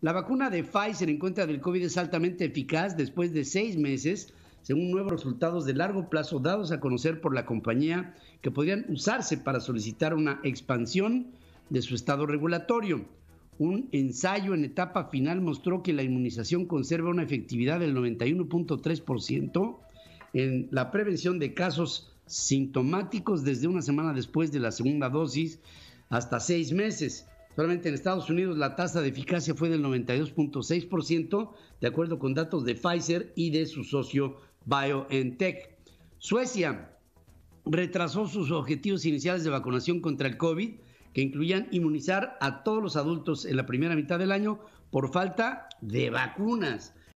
La vacuna de Pfizer en contra del COVID es altamente eficaz después de seis meses, según nuevos resultados de largo plazo dados a conocer por la compañía que podrían usarse para solicitar una expansión de su estado regulatorio. Un ensayo en etapa final mostró que la inmunización conserva una efectividad del 91.3% en la prevención de casos sintomáticos desde una semana después de la segunda dosis hasta seis meses. Solamente en Estados Unidos la tasa de eficacia fue del 92.6%, de acuerdo con datos de Pfizer y de su socio BioNTech. Suecia retrasó sus objetivos iniciales de vacunación contra el COVID, que incluían inmunizar a todos los adultos en la primera mitad del año por falta de vacunas.